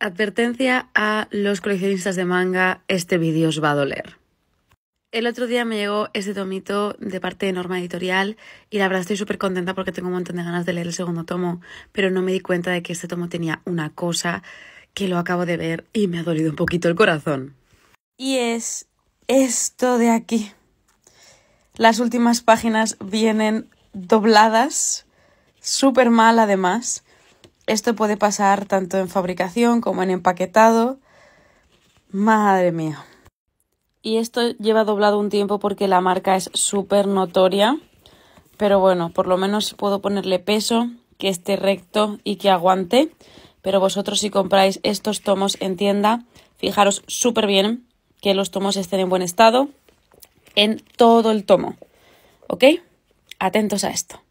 Advertencia a los coleccionistas de manga, este vídeo os va a doler. El otro día me llegó este tomito de parte de Norma Editorial y la verdad estoy súper contenta porque tengo un montón de ganas de leer el segundo tomo, pero no me di cuenta de que este tomo tenía una cosa que lo acabo de ver y me ha dolido un poquito el corazón. Y es esto de aquí. Las últimas páginas vienen dobladas, súper mal además. Esto puede pasar tanto en fabricación como en empaquetado. Madre mía. Y esto lleva doblado un tiempo porque la marca es súper notoria. Pero bueno, por lo menos puedo ponerle peso, que esté recto y que aguante. Pero vosotros si compráis estos tomos en tienda, fijaros súper bien que los tomos estén en buen estado en todo el tomo. ¿Ok? Atentos a esto.